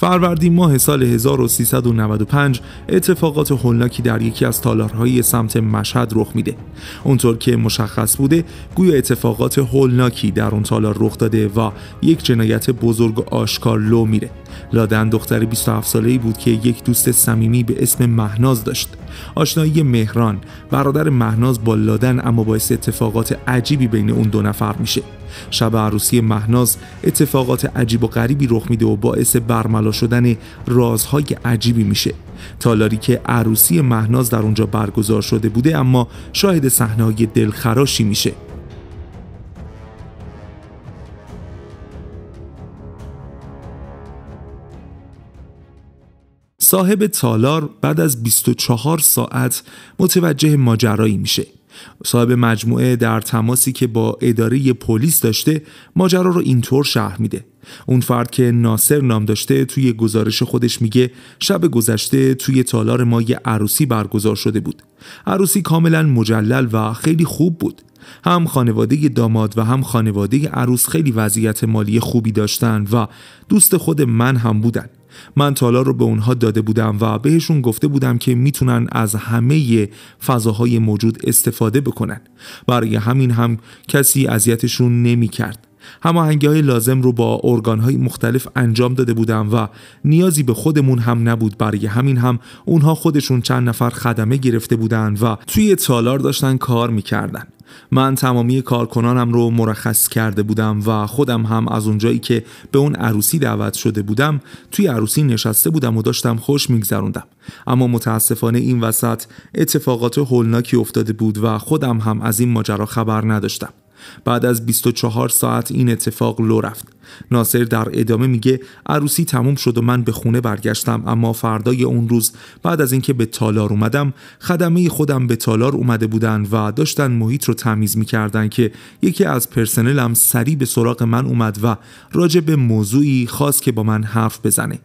فروردین ماه سال 1395 اتفاقات هولناکی در یکی از تالارهای سمت مشهد رخ میده. اونطور که مشخص بوده، گویا اتفاقات هولناکی در اون تالار رخ داده و یک جنایت بزرگ آشکار لو میره. لادن دختر 27 ساله‌ای بود که یک دوست صمیمی به اسم مهناز داشت. آشنایی مهران، برادر مهناز با لادن اما باعث اتفاقات عجیبی بین اون دو نفر میشه. شب عروسی مهناز اتفاقات عجیب و غریبی رخ میده و باعث برملا شدن رازهای عجیبی میشه تالاری که عروسی مهناز در اونجا برگزار شده بوده اما شاهد صحنهای دلخراشی میشه صاحب تالار بعد از 24 ساعت متوجه ماجرایی میشه صاحب مجموعه در تماسی که با اداره پلیس داشته ماجرا رو اینطور شرح میده اون فرد که ناصر نام داشته توی گزارش خودش میگه شب گذشته توی تالار ما یه عروسی برگزار شده بود عروسی کاملا مجلل و خیلی خوب بود هم خانواده داماد و هم خانواده عروس خیلی وضعیت مالی خوبی داشتن و دوست خود من هم بودن من تالار رو به اونها داده بودم و بهشون گفته بودم که میتونن از همه فضاهای موجود استفاده بکنن برای همین هم کسی اذیتشون نمیکرد هماهنگی های لازم رو با ارگان های مختلف انجام داده بودم و نیازی به خودمون هم نبود برای همین هم اونها خودشون چند نفر خدمه گرفته بودن و توی تالار داشتن کار میکردن من تمامی کارکنانم رو مرخص کرده بودم و خودم هم از اونجایی که به اون عروسی دعوت شده بودم توی عروسی نشسته بودم و داشتم خوش میگذروندم اما متاسفانه این وسط اتفاقات هولناکی افتاده بود و خودم هم از این ماجرا خبر نداشتم بعد از 24 ساعت این اتفاق لو رفت ناصر در ادامه میگه عروسی تموم شد و من به خونه برگشتم اما فردای اون روز بعد از اینکه به تالار اومدم خدمه خودم به تالار اومده بودن و داشتن محیط رو تمیز میکردن که یکی از پرسنلم سریع به سراغ من اومد و راجع به موضوعی خواست که با من حرف بزنه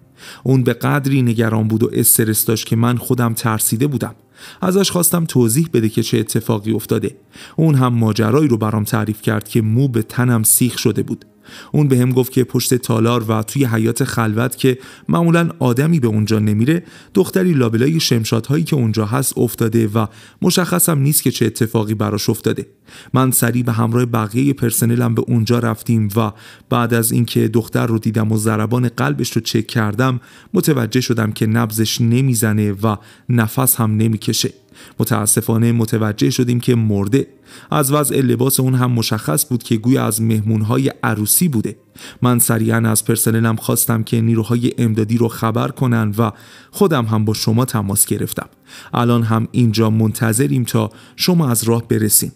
اون به قدری نگران بود و استرس داشت که من خودم ترسیده بودم ازش خواستم توضیح بده که چه اتفاقی افتاده اون هم ماجرایی رو برام تعریف کرد که مو به تنم سیخ شده بود اون به هم گفت که پشت تالار و توی حیات خلوت که معمولا آدمی به اونجا نمیره دختری لابلای شمشادهایی که اونجا هست افتاده و مشخصم نیست که چه اتفاقی براش افتاده من سریع به همراه بقیه پرسنلم به اونجا رفتیم و بعد از اینکه دختر رو دیدم و ضربان قلبش رو چک کردم متوجه شدم که نبزش نمیزنه و نفس هم نمیکشه متاسفانه متوجه شدیم که مرده از وضع لباس اون هم مشخص بود که گوی از مهمونهای عروسی بوده من سریعا از پرسنلم خواستم که نیروهای امدادی رو خبر کنن و خودم هم با شما تماس گرفتم الان هم اینجا منتظریم تا شما از راه برسین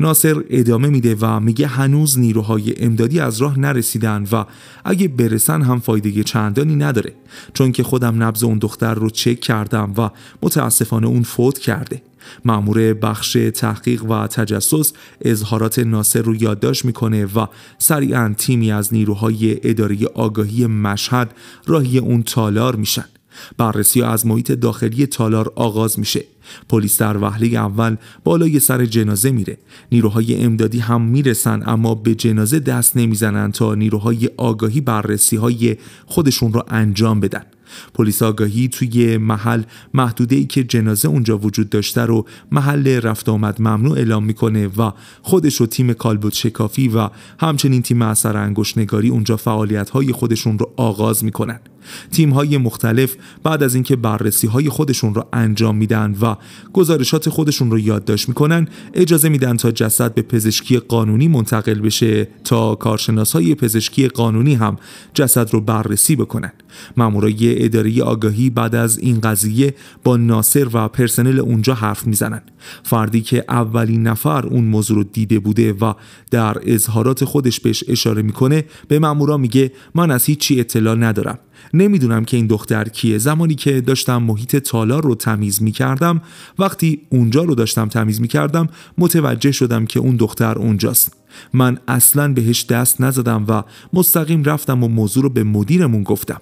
ناصر ادامه میده و میگه هنوز نیروهای امدادی از راه نرسیدن و اگه برسن هم فایده چندانی نداره چون که خودم نبز اون دختر رو چک کردم و متاسفانه اون فوت کرده مامور بخش تحقیق و تجسس اظهارات ناصر رو یادداشت میکنه و سریعا تیمی از نیروهای اداره آگاهی مشهد راهی اون تالار میشن بررسی از محیط داخلی تالار آغاز میشه پلیس در وهله اول بالای سر جنازه میره نیروهای امدادی هم میرسن اما به جنازه دست نمیزنن تا نیروهای آگاهی بررسی های خودشون را انجام بدن پلیس آگاهی توی محل محدوده ای که جنازه اونجا وجود داشته رو محل رفت آمد ممنوع اعلام میکنه و خودش و تیم کالبوت شکافی و همچنین تیم اثر انگشت نگاری اونجا فعالیت های خودشون رو آغاز میکنن تیم های مختلف بعد از اینکه بررسی های خودشون رو انجام میدن و گزارشات خودشون رو یادداشت میکنن اجازه میدن تا جسد به پزشکی قانونی منتقل بشه تا کارشناس های پزشکی قانونی هم جسد رو بررسی بکنن مامورای اداره آگاهی بعد از این قضیه با ناصر و پرسنل اونجا حرف میزنن فردی که اولین نفر اون موضوع رو دیده بوده و در اظهارات خودش بهش اشاره میکنه به مامورا میگه من از هیچی اطلاع ندارم نمیدونم که این دختر کیه زمانی که داشتم محیط تالار رو تمیز میکردم وقتی اونجا رو داشتم تمیز میکردم متوجه شدم که اون دختر اونجاست من اصلا بهش دست نزدم و مستقیم رفتم و موضوع رو به مدیرمون گفتم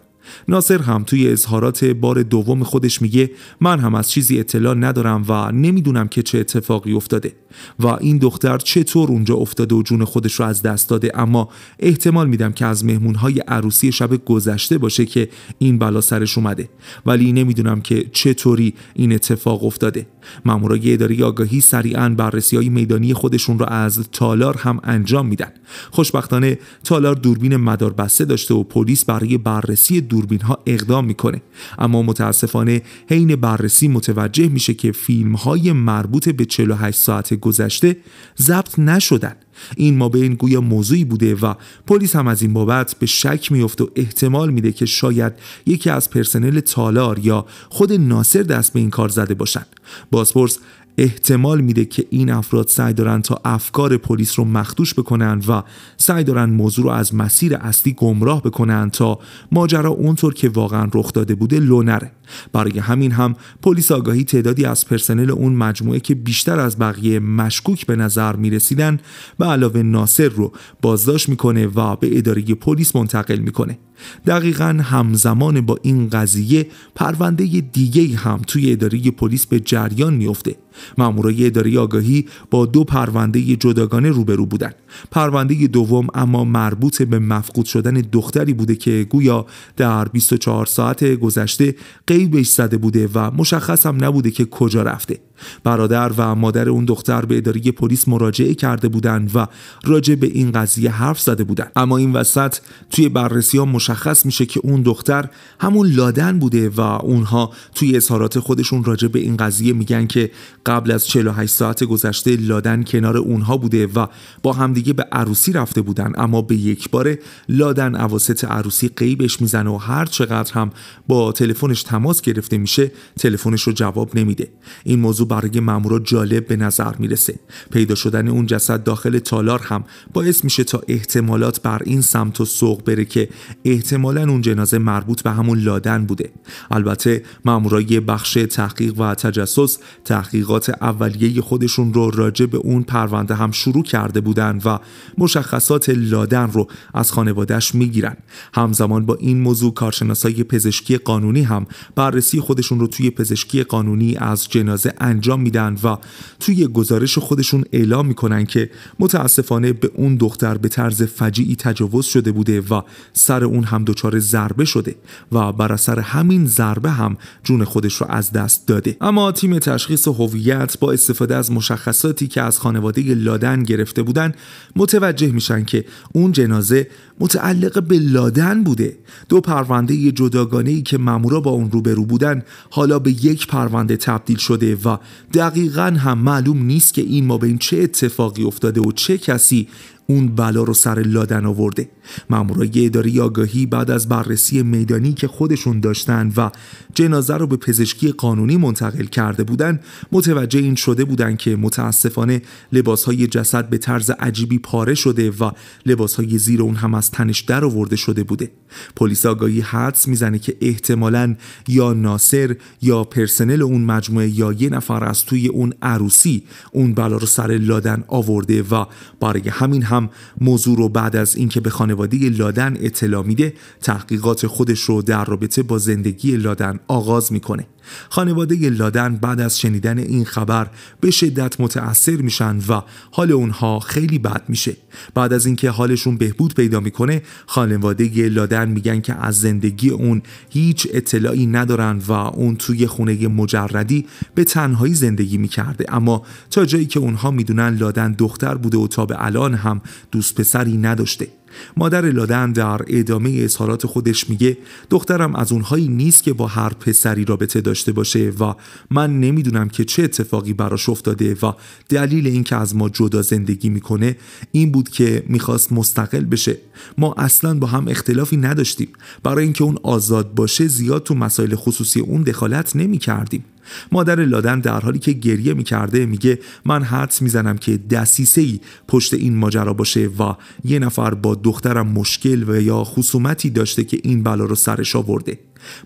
ناصر هم توی اظهارات بار دوم خودش میگه من هم از چیزی اطلاع ندارم و نمیدونم که چه اتفاقی افتاده و این دختر چطور اونجا افتاده و جون خودش رو از دست داده اما احتمال میدم که از مهمونهای عروسی شب گذشته باشه که این بلا سرش اومده ولی نمیدونم که چطوری این اتفاق افتاده مامورای اداره آگاهی سریعا بررسی های میدانی خودشون رو از تالار هم انجام میدن خوشبختانه تالار دوربین مداربسته داشته و پلیس برای بررسی دوربین ها اقدام میکنه اما متاسفانه حین بررسی متوجه میشه که فیلم های مربوط به 48 ساعت گذشته ضبط نشدن این ما این گویا موضوعی بوده و پلیس هم از این بابت به شک میفته و احتمال میده که شاید یکی از پرسنل تالار یا خود ناصر دست به این کار زده باشن بازپرس احتمال میده که این افراد سعی دارن تا افکار پلیس رو مخدوش بکنن و سعی دارن موضوع رو از مسیر اصلی گمراه بکنن تا ماجرا اونطور که واقعا رخ داده بوده لو نره برای همین هم پلیس آگاهی تعدادی از پرسنل اون مجموعه که بیشتر از بقیه مشکوک به نظر میرسیدن و علاوه ناصر رو بازداشت میکنه و به اداره پلیس منتقل میکنه دقیقا همزمان با این قضیه پرونده دیگه هم توی اداره پلیس به جریان میفته مامورای اداره آگاهی با دو پرونده جداگانه روبرو بودن پرونده دوم اما مربوط به مفقود شدن دختری بوده که گویا در 24 ساعت گذشته قیبش زده بوده و مشخص هم نبوده که کجا رفته برادر و مادر اون دختر به اداره پلیس مراجعه کرده بودند و راجع به این قضیه حرف زده بودن اما این وسط توی بررسی ها مشخص میشه که اون دختر همون لادن بوده و اونها توی اظهارات خودشون راجع به این قضیه میگن که قبل از 48 ساعت گذشته لادن کنار اونها بوده و با همدیگه به عروسی رفته بودن اما به یک بار لادن اواسط عروسی قیبش میزنه و هر چقدر هم با تلفنش تماس گرفته میشه تلفنش رو جواب نمیده این موضوع برای مامورا جالب به نظر میرسه پیدا شدن اون جسد داخل تالار هم باعث میشه تا احتمالات بر این سمت و سوق بره که احتمالا اون جنازه مربوط به همون لادن بوده البته مامورای بخش تحقیق و تجسس تحقیقات اولیه خودشون رو راجع به اون پرونده هم شروع کرده بودن و مشخصات لادن رو از خانوادهش میگیرن همزمان با این موضوع کارشناسای پزشکی قانونی هم بررسی خودشون رو توی پزشکی قانونی از جنازه انجام میدن و توی گزارش خودشون اعلام میکنن که متاسفانه به اون دختر به طرز فجیعی تجاوز شده بوده و سر اون هم دچار ضربه شده و بر اثر همین ضربه هم جون خودش رو از دست داده اما تیم تشخیص هویت با استفاده از مشخصاتی که از خانواده لادن گرفته بودن متوجه میشن که اون جنازه متعلق به لادن بوده دو پرونده جداگانه ای که مامورا با اون روبرو بودن حالا به یک پرونده تبدیل شده و دقیقا هم معلوم نیست که این ما به این چه اتفاقی افتاده و چه کسی اون بلا رو سر لادن آورده مامورای اداری آگاهی بعد از بررسی میدانی که خودشون داشتن و جنازه رو به پزشکی قانونی منتقل کرده بودن متوجه این شده بودن که متاسفانه لباسهای جسد به طرز عجیبی پاره شده و لباسهای زیر اون هم از تنش در آورده شده بوده پلیس آگاهی حدس میزنه که احتمالا یا ناصر یا پرسنل اون مجموعه یا یه نفر از توی اون عروسی اون بلا رو سر لادن آورده و برای همین هم موضوع رو بعد از اینکه به خانواده لادن اطلاع میده تحقیقات خودش رو در رابطه با زندگی لادن آغاز میکنه خانواده لادن بعد از شنیدن این خبر به شدت متاثر میشن و حال اونها خیلی بد میشه بعد از اینکه حالشون بهبود پیدا میکنه خانواده لادن میگن که از زندگی اون هیچ اطلاعی ندارن و اون توی خونه مجردی به تنهایی زندگی میکرده اما تا جایی که اونها میدونن لادن دختر بوده و تا به الان هم دوست پسری نداشته مادر لادن در ادامه اظهارات خودش میگه دخترم از اونهایی نیست که با هر پسری رابطه داشته باشه و من نمیدونم که چه اتفاقی براش افتاده و دلیل اینکه از ما جدا زندگی میکنه این بود که میخواست مستقل بشه ما اصلا با هم اختلافی نداشتیم برای اینکه اون آزاد باشه زیاد تو مسائل خصوصی اون دخالت نمیکردیم مادر لادن در حالی که گریه میکرده میگه من حدس میزنم که دسیسه ای پشت این ماجرا باشه و یه نفر با دخترم مشکل و یا خصومتی داشته که این بلا رو سرش آورده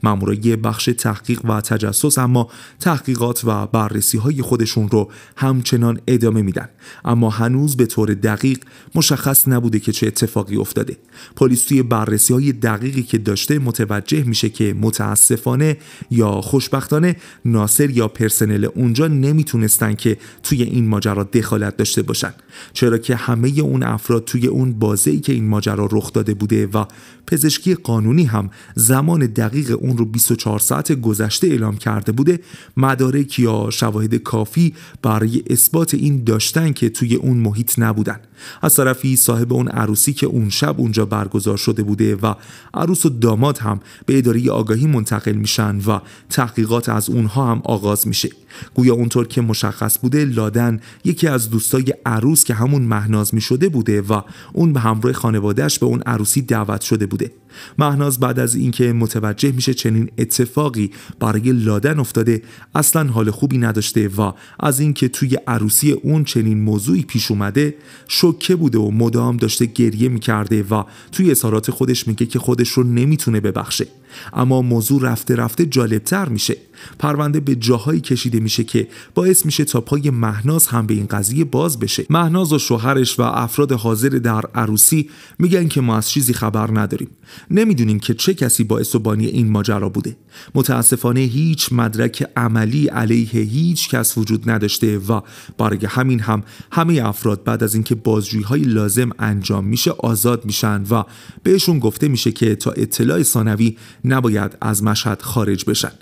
مامورای بخش تحقیق و تجسس اما تحقیقات و بررسی های خودشون رو همچنان ادامه میدن اما هنوز به طور دقیق مشخص نبوده که چه اتفاقی افتاده پلیس توی بررسی های دقیقی که داشته متوجه میشه که متاسفانه یا خوشبختانه ناصر یا پرسنل اونجا نمیتونستن که توی این ماجرا دخالت داشته باشن چرا که همه اون افراد توی اون بازه ای که این ماجرا رخ داده بوده و پزشکی قانونی هم زمان دقیق اون رو 24 ساعت گذشته اعلام کرده بوده مدارک یا شواهد کافی برای اثبات این داشتن که توی اون محیط نبودن از طرفی صاحب اون عروسی که اون شب اونجا برگزار شده بوده و عروس و داماد هم به اداره آگاهی منتقل میشن و تحقیقات از اونها هم آغاز میشه گویا اونطور که مشخص بوده لادن یکی از دوستای عروس که همون مهناز میشده بوده و اون به همراه خانوادهش به اون عروسی دعوت شده بوده مهناز بعد از اینکه متوجه میشه چنین اتفاقی برای لادن افتاده اصلا حال خوبی نداشته و از اینکه توی عروسی اون چنین موضوعی پیش اومده شوکه بوده و مدام داشته گریه میکرده و توی اظهارات خودش میگه که خودش رو نمیتونه ببخشه اما موضوع رفته رفته جالبتر میشه پرونده به جاهایی کشیده میشه که باعث میشه تا پای مهناز هم به این قضیه باز بشه مهناز و شوهرش و افراد حاضر در عروسی میگن که ما از چیزی خبر نداریم نمیدونیم که چه کسی باعث و بانی این ماجرا بوده متاسفانه هیچ مدرک عملی علیه هیچ کس وجود نداشته و برای همین هم همه افراد بعد از اینکه بازجویی های لازم انجام میشه آزاد میشن و بهشون گفته میشه که تا اطلاع ثانوی نباید از مشهد خارج بشن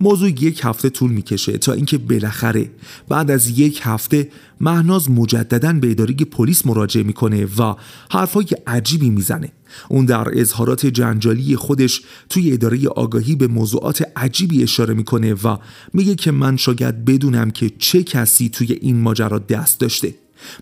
موضوع یک هفته طول میکشه تا اینکه بالاخره بعد از یک هفته مهناز مجددا به اداره پلیس مراجعه میکنه و حرفهای عجیبی میزنه اون در اظهارات جنجالی خودش توی اداره آگاهی به موضوعات عجیبی اشاره میکنه و میگه که من شاید بدونم که چه کسی توی این ماجرا دست داشته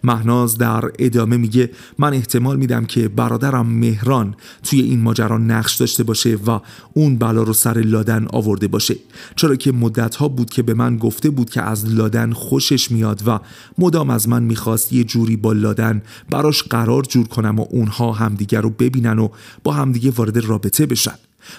مهناز در ادامه میگه من احتمال میدم که برادرم مهران توی این ماجرا نقش داشته باشه و اون بلا رو سر لادن آورده باشه چرا که مدتها بود که به من گفته بود که از لادن خوشش میاد و مدام از من میخواست یه جوری با لادن براش قرار جور کنم و اونها همدیگه رو ببینن و با همدیگه وارد رابطه بشن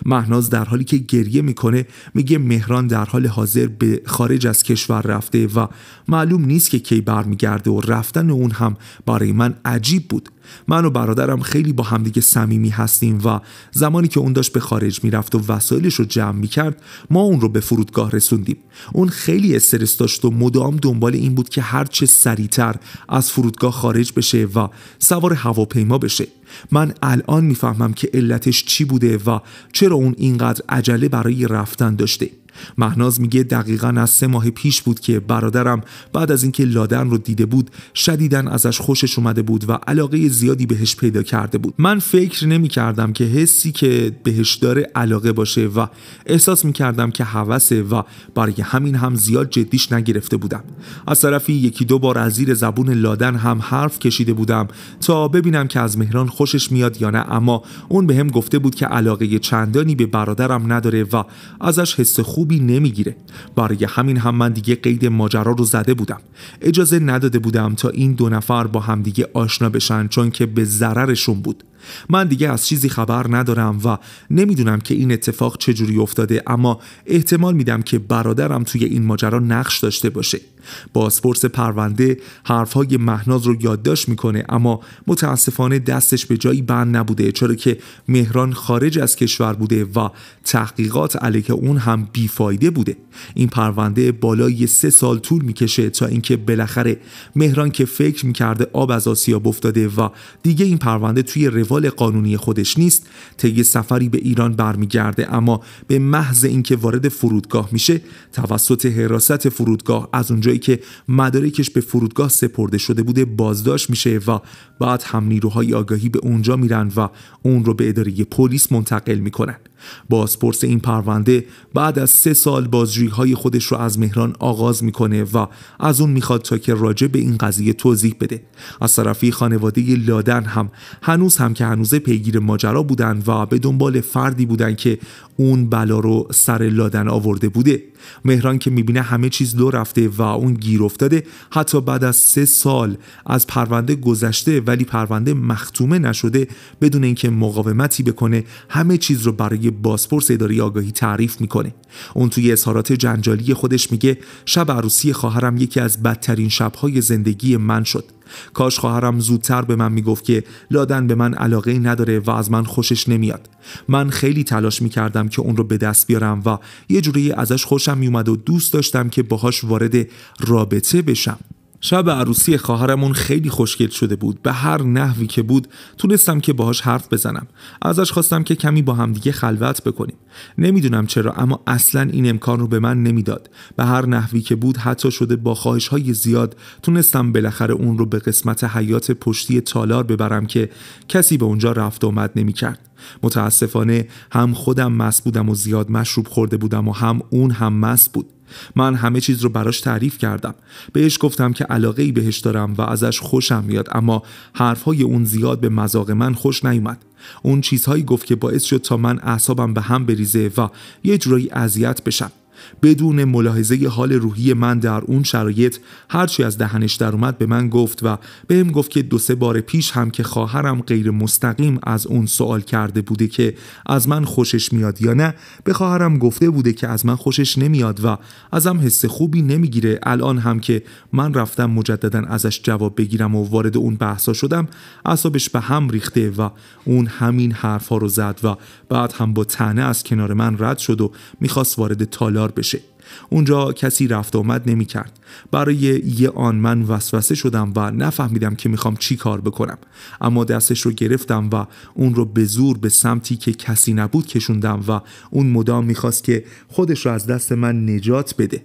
مهناز در حالی که گریه میکنه میگه مهران در حال حاضر به خارج از کشور رفته و معلوم نیست که کی برمیگرده و رفتن اون هم برای من عجیب بود من و برادرم خیلی با همدیگه صمیمی هستیم و زمانی که اون داشت به خارج میرفت و وسایلش رو جمع میکرد ما اون رو به فرودگاه رسوندیم اون خیلی استرس داشت و مدام دنبال این بود که هرچه سریعتر از فرودگاه خارج بشه و سوار هواپیما بشه من الان میفهمم که علتش چی بوده و چرا اون اینقدر عجله برای رفتن داشته مهناز میگه دقیقا از سه ماه پیش بود که برادرم بعد از اینکه لادن رو دیده بود شدیدا ازش خوشش اومده بود و علاقه زیادی بهش پیدا کرده بود من فکر نمی کردم که حسی که بهش داره علاقه باشه و احساس می کردم که حوسه و برای همین هم زیاد جدیش نگرفته بودم از طرفی یکی دو بار از زیر زبون لادن هم حرف کشیده بودم تا ببینم که از مهران خوشش میاد یا نه اما اون به هم گفته بود که علاقه چندانی به برادرم نداره و ازش حس خوب خوبی نمیگیره برای همین هم من دیگه قید ماجرا رو زده بودم اجازه نداده بودم تا این دو نفر با همدیگه آشنا بشن چون که به ضررشون بود من دیگه از چیزی خبر ندارم و نمیدونم که این اتفاق چجوری افتاده اما احتمال میدم که برادرم توی این ماجرا نقش داشته باشه بازپرس پرونده حرفهای مهناز رو یادداشت میکنه اما متاسفانه دستش به جایی بند نبوده چرا که مهران خارج از کشور بوده و تحقیقات علیه اون هم بیفایده بوده این پرونده بالای سه سال طول میکشه تا اینکه بالاخره مهران که فکر میکرده آب از آسیاب افتاده و دیگه این پرونده توی قانونی خودش نیست طی سفری به ایران برمیگرده اما به محض اینکه وارد فرودگاه میشه توسط حراست فرودگاه از اونجایی که مدارکش به فرودگاه سپرده شده بوده بازداشت میشه و بعد هم نیروهای آگاهی به اونجا میرن و اون رو به اداره پلیس منتقل میکنن بازپرس این پرونده بعد از سه سال بازجویی های خودش رو از مهران آغاز میکنه و از اون میخواد تا که راجع به این قضیه توضیح بده از طرفی خانواده لادن هم هنوز هم که هنوزه پیگیر ماجرا بودن و به دنبال فردی بودند که اون بلا رو سر لادن آورده بوده مهران که میبینه همه چیز لو رفته و اون گیر افتاده حتی بعد از سه سال از پرونده گذشته ولی پرونده مختومه نشده بدون اینکه مقاومتی بکنه همه چیز رو برای بازپرس اداری آگاهی تعریف میکنه اون توی اظهارات جنجالی خودش میگه شب عروسی خواهرم یکی از بدترین شبهای زندگی من شد کاش خواهرم زودتر به من میگفت که لادن به من علاقه نداره و از من خوشش نمیاد من خیلی تلاش میکردم که اون رو به دست بیارم و یه جوری ازش خوشم میومد و دوست داشتم که باهاش وارد رابطه بشم شب عروسی خواهرمون خیلی خوشگل شده بود به هر نحوی که بود تونستم که باهاش حرف بزنم ازش خواستم که کمی با همدیگه خلوت بکنیم نمیدونم چرا اما اصلا این امکان رو به من نمیداد به هر نحوی که بود حتی شده با خواهش های زیاد تونستم بالاخره اون رو به قسمت حیات پشتی تالار ببرم که کسی به اونجا رفت آمد نمیکرد متاسفانه هم خودم مست بودم و زیاد مشروب خورده بودم و هم اون هم مست بود من همه چیز رو براش تعریف کردم بهش گفتم که علاقه ای بهش دارم و ازش خوشم میاد اما حرفهای اون زیاد به مذاق من خوش نیومد اون چیزهایی گفت که باعث شد تا من اعصابم به هم بریزه و یه جورایی اذیت بشم بدون ملاحظه حال روحی من در اون شرایط هرچی از دهنش در اومد به من گفت و بهم گفت که دو سه بار پیش هم که خواهرم غیر مستقیم از اون سوال کرده بوده که از من خوشش میاد یا نه به خواهرم گفته بوده که از من خوشش نمیاد و ازم حس خوبی نمیگیره الان هم که من رفتم مجددا ازش جواب بگیرم و وارد اون بحثا شدم اعصابش به هم ریخته و اون همین حرفها رو زد و بعد هم با تنه از کنار من رد شد و میخواست وارد تالار بشه اونجا کسی رفت آمد نمی کرد برای یه آن من وسوسه شدم و نفهمیدم که میخوام چی کار بکنم اما دستش رو گرفتم و اون رو به زور به سمتی که کسی نبود کشوندم و اون مدام میخواست که خودش رو از دست من نجات بده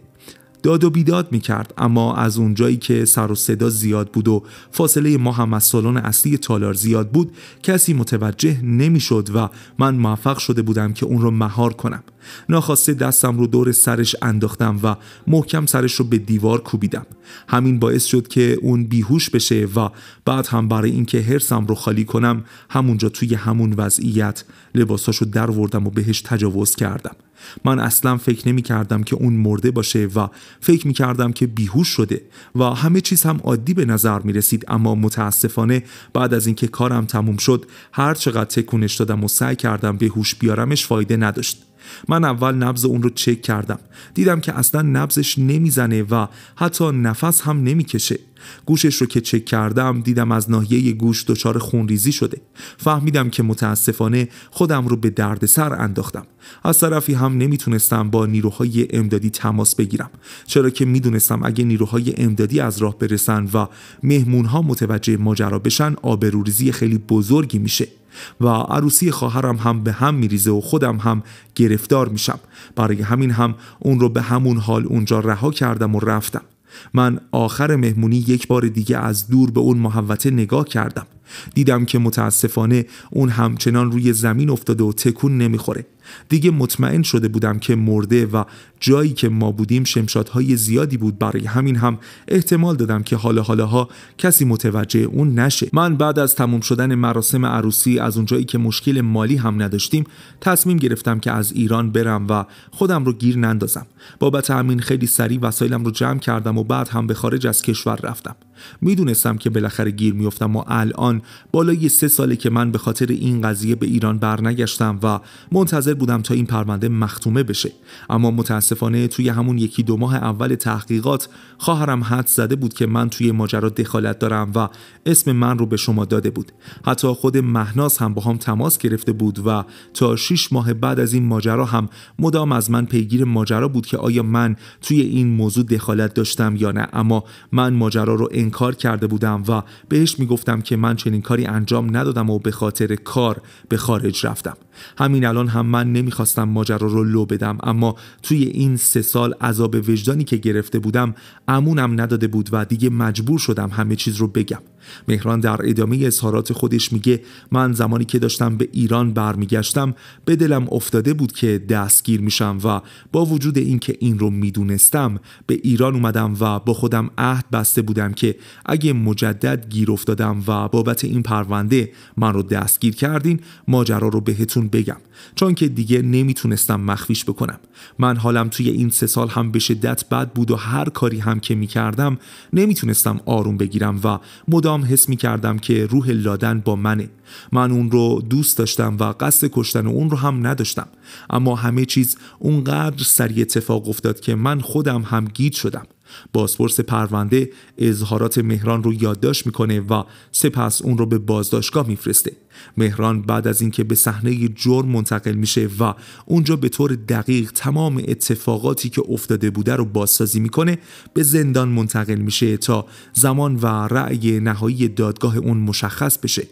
داد و بیداد کرد اما از اونجایی که سر و صدا زیاد بود و فاصله ما هم از سالن اصلی تالار زیاد بود کسی متوجه نمیشد و من موفق شده بودم که اون رو مهار کنم ناخواسته دستم رو دور سرش انداختم و محکم سرش رو به دیوار کوبیدم همین باعث شد که اون بیهوش بشه و بعد هم برای اینکه حرسم رو خالی کنم همونجا توی همون وضعیت لباساشو در وردم و بهش تجاوز کردم من اصلا فکر نمی کردم که اون مرده باشه و فکر می کردم که بیهوش شده و همه چیز هم عادی به نظر می رسید اما متاسفانه بعد از اینکه کارم تموم شد هر چقدر تکونش دادم و سعی کردم به هوش بیارمش فایده نداشت من اول نبز اون رو چک کردم دیدم که اصلا نبزش نمیزنه و حتی نفس هم نمیکشه گوشش رو که چک کردم دیدم از ناحیه گوش دچار خونریزی شده فهمیدم که متاسفانه خودم رو به دردسر انداختم از طرفی هم نمیتونستم با نیروهای امدادی تماس بگیرم چرا که میدونستم اگه نیروهای امدادی از راه برسن و مهمونها متوجه ماجرا بشن آبروریزی خیلی بزرگی میشه و عروسی خواهرم هم به هم میریزه و خودم هم گرفتار میشم برای همین هم اون رو به همون حال اونجا رها کردم و رفتم من آخر مهمونی یک بار دیگه از دور به اون محوته نگاه کردم دیدم که متاسفانه اون همچنان روی زمین افتاده و تکون نمیخوره دیگه مطمئن شده بودم که مرده و جایی که ما بودیم شمشادهای زیادی بود برای همین هم احتمال دادم که حالا حالاها کسی متوجه اون نشه من بعد از تموم شدن مراسم عروسی از اونجایی که مشکل مالی هم نداشتیم تصمیم گرفتم که از ایران برم و خودم رو گیر نندازم بابت همین خیلی سریع وسایلم رو جمع کردم و بعد هم به خارج از کشور رفتم میدونستم که بالاخره گیر میافتم و الان بالای سه ساله که من به خاطر این قضیه به ایران برنگشتم و منتظر بودم تا این پرونده مختومه بشه اما متاسفانه توی همون یکی دو ماه اول تحقیقات خواهرم حد زده بود که من توی ماجرا دخالت دارم و اسم من رو به شما داده بود حتی خود مهناز هم با هم تماس گرفته بود و تا شش ماه بعد از این ماجرا هم مدام از من پیگیر ماجرا بود که آیا من توی این موضوع دخالت داشتم یا نه اما من ماجرا رو کار کرده بودم و بهش میگفتم که من چنین کاری انجام ندادم و به خاطر کار به خارج رفتم همین الان هم من نمیخواستم ماجرا رو لو بدم اما توی این سه سال عذاب وجدانی که گرفته بودم امونم نداده بود و دیگه مجبور شدم همه چیز رو بگم مهران در ادامه اظهارات خودش میگه من زمانی که داشتم به ایران برمیگشتم به دلم افتاده بود که دستگیر میشم و با وجود اینکه این رو میدونستم به ایران اومدم و با خودم عهد بسته بودم که اگه مجدد گیر افتادم و بابت این پرونده من رو دستگیر کردین ماجرا رو بهتون بگم چون که دیگه نمیتونستم مخفیش بکنم من حالم توی این سه سال هم به شدت بد بود و هر کاری هم که میکردم نمیتونستم آروم بگیرم و مدام حس میکردم که روح لادن با منه من اون رو دوست داشتم و قصد کشتن اون رو هم نداشتم اما همه چیز اونقدر سریع اتفاق افتاد که من خودم هم گید شدم بازپرس پرونده اظهارات مهران رو یادداشت میکنه و سپس اون رو به بازداشتگاه میفرسته مهران بعد از اینکه به صحنه جرم منتقل میشه و اونجا به طور دقیق تمام اتفاقاتی که افتاده بوده رو بازسازی میکنه به زندان منتقل میشه تا زمان و رأی نهایی دادگاه اون مشخص بشه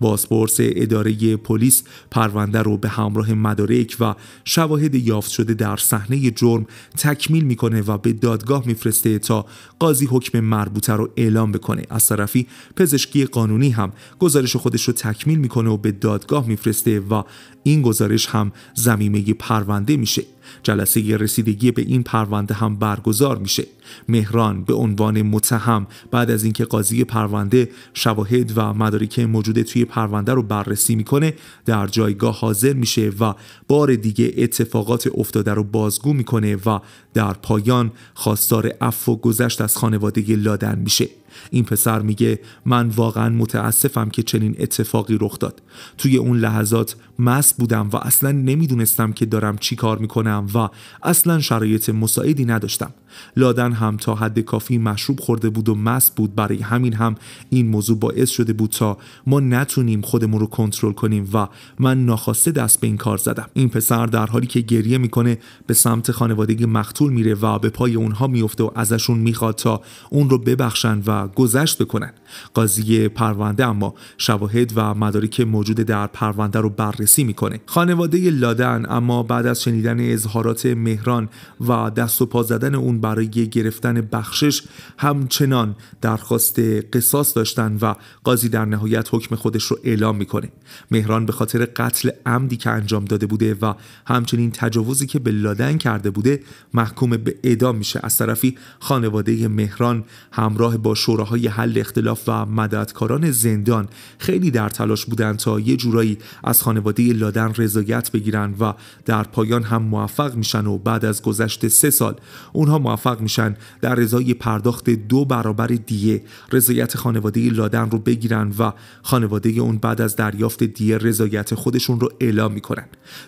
بازپرس اداره پلیس پرونده رو به همراه مدارک و شواهد یافت شده در صحنه جرم تکمیل میکنه و به دادگاه میفرسته تا قاضی حکم مربوطه رو اعلام بکنه از طرفی پزشکی قانونی هم گزارش خودش رو تکمیل میکنه و به دادگاه میفرسته و این گزارش هم زمیمه پرونده میشه جلسه رسیدگی به این پرونده هم برگزار میشه مهران به عنوان متهم بعد از اینکه قاضی پرونده شواهد و مدارک موجود توی پرونده رو بررسی میکنه در جایگاه حاضر میشه و بار دیگه اتفاقات افتاده رو بازگو میکنه و در پایان خواستار عفو و گذشت از خانواده لادن میشه این پسر میگه من واقعا متاسفم که چنین اتفاقی رخ داد توی اون لحظات مس بودم و اصلا نمیدونستم که دارم چی کار میکنم و اصلا شرایط مساعدی نداشتم لادن هم تا حد کافی مشروب خورده بود و مس بود برای همین هم این موضوع باعث شده بود تا ما نتونیم خودمون رو کنترل کنیم و من ناخواسته دست به این کار زدم این پسر در حالی که گریه میکنه به سمت خانوادگی مقتول میره و به پای اونها میفته و ازشون میخواد تا اون رو ببخشن و گذشت بکنن قاضی پرونده اما شواهد و مدارک موجود در پرونده رو بررسی میکنه خانواده لادن اما بعد از شنیدن اظهارات مهران و دست و پا زدن اون برای گرفتن بخشش همچنان درخواست قصاص داشتن و قاضی در نهایت حکم خودش رو اعلام میکنه مهران به خاطر قتل عمدی که انجام داده بوده و همچنین تجاوزی که به لادن کرده بوده محکوم به اعدام میشه از طرفی خانواده مهران همراه با شوراهای حل اختلاف و مددکاران زندان خیلی در تلاش بودند تا یه جورایی از خانواده لادن رضایت بگیرن و در پایان هم موفق میشن و بعد از گذشت سه سال اونها موفق میشن در رضای پرداخت دو برابر دیه رضایت خانواده لادن رو بگیرن و خانواده اون بعد از دریافت دیه رضایت خودشون رو اعلام میکنن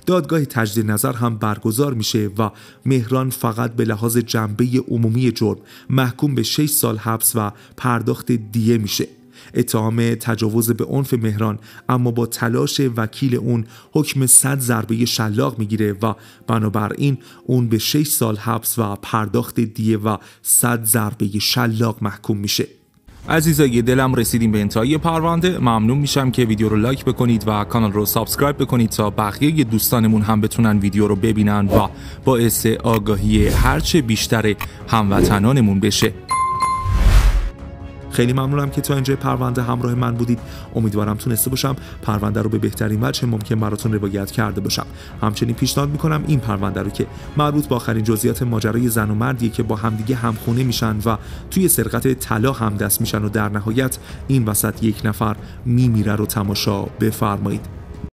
دادگاه تجدید نظر هم برگزار میشه و مهران فقط به لحاظ جنبه عمومی جرم محکوم به 6 سال حبس و پرداخت دیه میشه اتهام تجاوز به عنف مهران اما با تلاش وکیل اون حکم صد ضربه شلاق میگیره و بنابراین اون به 6 سال حبس و پرداخت دیه و صد ضربه شلاق محکوم میشه عزیزای دلم رسیدیم به انتهای پرونده ممنون میشم که ویدیو رو لایک بکنید و کانال رو سابسکرایب بکنید تا بقیه دوستانمون هم بتونن ویدیو رو ببینن و باعث آگاهی هرچه بیشتر هموطنانمون بشه خیلی ممنونم که تا اینجا پرونده همراه من بودید امیدوارم تونسته باشم پرونده رو به بهترین وجه ممکن براتون روایت کرده باشم همچنین پیشنهاد میکنم این پرونده رو که مربوط به آخرین جزئیات ماجرای زن و مردیه که با همدیگه همخونه میشن و توی سرقت طلا دست میشن و در نهایت این وسط یک نفر میمیره رو تماشا بفرمایید